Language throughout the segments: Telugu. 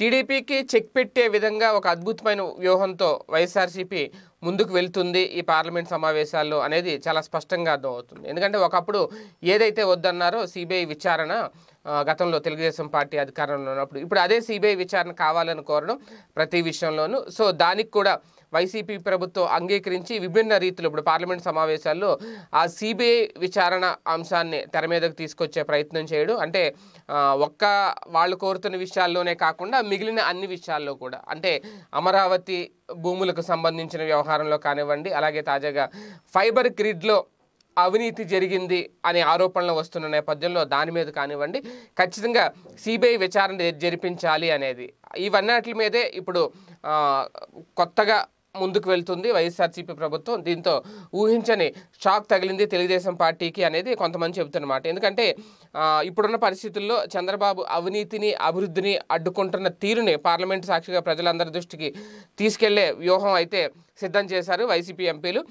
టీడీపీకి చెక్ పెట్టే విధంగా ఒక అద్భుతమైన వ్యూహంతో వైఎస్ఆర్సీపీ ముందుకు వెళ్తుంది ఈ పార్లమెంట్ సమావేశాల్లో అనేది చాలా స్పష్టంగా అర్థమవుతుంది ఎందుకంటే ఒకప్పుడు ఏదైతే వద్దన్నారో సిబిఐ విచారణ గతంలో తెలుగుదేశం పార్టీ అధికారంలో ఉన్నప్పుడు ఇప్పుడు అదే సిబిఐ విచారణ కావాలని కోరడం ప్రతి విషయంలోనూ సో దానికి కూడా వైసీపీ ప్రభుత్వం అంగీకరించి విభిన్న రీతిలో ఇప్పుడు పార్లమెంట్ సమావేశాల్లో ఆ సిబిఐ విచారణ అంశాన్ని తెర మీదకు తీసుకొచ్చే ప్రయత్నం చేయడం అంటే ఒక్క వాళ్ళు కోరుతున్న విషయాల్లోనే కాకుండా మిగిలిన అన్ని విషయాల్లో కూడా అంటే అమరావతి భూములకు సంబంధించిన వ్యవహారంలో కానివ్వండి అలాగే తాజాగా ఫైబర్ గ్రిడ్లో అవినీతి జరిగింది అనే ఆరోపణలు వస్తున్న నేపథ్యంలో దాని మీద కానివ్వండి ఖచ్చితంగా సిబిఐ విచారణ జరిపించాలి అనేది ఇవన్నిటి మీదే ఇప్పుడు కొత్తగా ముందుకు వెళ్తుంది వైఎస్ఆర్సీపీ ప్రభుత్వం దీంతో ఊహించని షాక్ తగిలింది తెలుగుదేశం పార్టీకి అనేది కొంతమంది చెబుతున్నమాట ఎందుకంటే ఇప్పుడున్న పరిస్థితుల్లో చంద్రబాబు అవినీతిని అభివృద్ధిని అడ్డుకుంటున్న తీరుని పార్లమెంటు సాక్షిగా ప్రజలందరి దృష్టికి తీసుకెళ్లే వ్యూహం అయితే సిద్ధం చేశారు వైసీపీ ఎంపీలు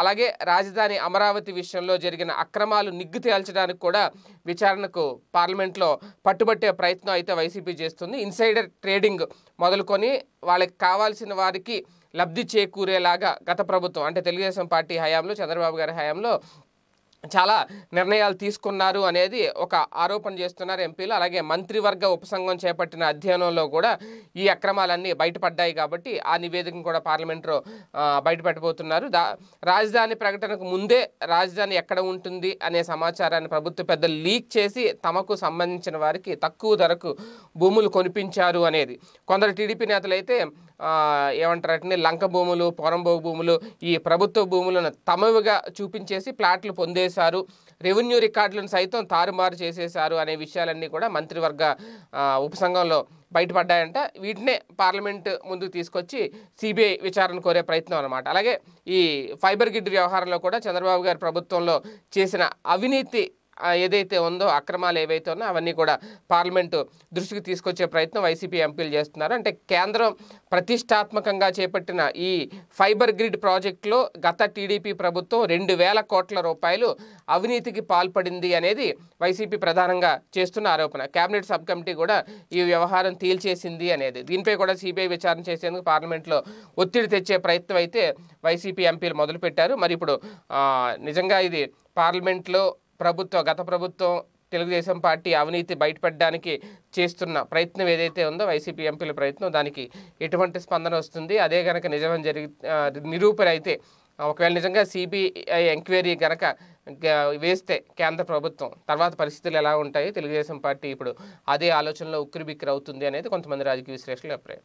అలాగే రాజధాని అమరావతి విషయంలో జరిగిన అక్రమాలు నిగ్గు తేల్చడానికి కూడా విచారణకు పార్లమెంట్లో పట్టుబట్టే ప్రయత్నం అయితే వైసీపీ చేస్తుంది ఇన్సైడర్ ట్రేడింగ్ మొదలుకొని వాళ్ళకి కావాల్సిన వారికి లబ్ధి చేకూరేలాగా గత ప్రభుత్వం అంటే తెలుగుదేశం పార్టీ హయాంలో చంద్రబాబు గారి హయాంలో చాలా నిర్ణయాలు తీసుకున్నారు అనేది ఒక ఆరోపణ చేస్తున్నారు ఎంపీలు అలాగే మంత్రివర్గ ఉపసంఘం చేపట్టిన అధ్యయనంలో కూడా ఈ అక్రమాలన్నీ బయటపడ్డాయి కాబట్టి ఆ నివేదికను కూడా పార్లమెంట్లో బయటపెట్టబోతున్నారు రాజధాని ప్రకటనకు ముందే రాజధాని ఎక్కడ ఉంటుంది అనే సమాచారాన్ని ప్రభుత్వ పెద్దలు లీక్ చేసి తమకు సంబంధించిన వారికి తక్కువ ధరకు భూములు కొనిపించారు అనేది కొందరు టీడీపీ నేతలు అయితే ఏమంటారు లంక భూములు పొరంబోగు భూములు ఈ ప్రభుత్వ భూములను తమవిగా చూపించేసి ప్లాట్లు పొందేశారు రెవెన్యూ రికార్డులను సైతం తారుమారు చేసేశారు అనే విషయాలన్నీ కూడా మంత్రివర్గ ఉపసంఘంలో బయటపడ్డాయంట వీటినే పార్లమెంట్ ముందుకు తీసుకొచ్చి సిబిఐ విచారణ కోరే ప్రయత్నం అనమాట అలాగే ఈ ఫైబర్ గిడ్ వ్యవహారంలో కూడా చంద్రబాబు గారి ప్రభుత్వంలో చేసిన అవినీతి ఏదైతే ఉందో అక్రమాలు ఏవైతే ఉన్నా అవన్నీ కూడా పార్లమెంటు దృష్టికి తీసుకొచ్చే ప్రయత్నం వైసీపీ ఎంపీలు చేస్తున్నారు అంటే కేంద్రం ప్రతిష్టాత్మకంగా చేపట్టిన ఈ ఫైబర్ గ్రిడ్ ప్రాజెక్టులో గత టీడీపీ ప్రభుత్వం రెండు వేల కోట్ల రూపాయలు అవినీతికి పాల్పడింది అనేది వైసీపీ ప్రధానంగా చేస్తున్న ఆరోపణ కేబినెట్ సబ్ కమిటీ కూడా ఈ వ్యవహారం తేల్చేసింది అనేది దీనిపై కూడా సిబిఐ విచారణ చేసేందుకు పార్లమెంట్లో ఒత్తిడి తెచ్చే ప్రయత్నం అయితే వైసీపీ ఎంపీలు మొదలుపెట్టారు మరి ఇప్పుడు నిజంగా ఇది పార్లమెంట్లో ప్రభుత్వం గత ప్రభుత్వం తెలుగుదేశం పార్టీ అవినీతి బయటపడడానికి చేస్తున్న ప్రయత్నం ఏదైతే ఉందో వైసీపీ ఎంపీల ప్రయత్నం దానికి ఎటువంటి స్పందన వస్తుంది అదే కనుక నిజమని జరిగి నిరూపణ అయితే ఒకవేళ నిజంగా సిబిఐ ఎంక్వైరీ కనుక వేస్తే కేంద్ర ప్రభుత్వం తర్వాత పరిస్థితులు ఎలా ఉంటాయి తెలుగుదేశం పార్టీ ఇప్పుడు అదే ఆలోచనలో ఉక్కిరిబిక్కిరి అవుతుంది అనేది కొంతమంది రాజకీయ విశ్లేషకులు అభిప్రాయం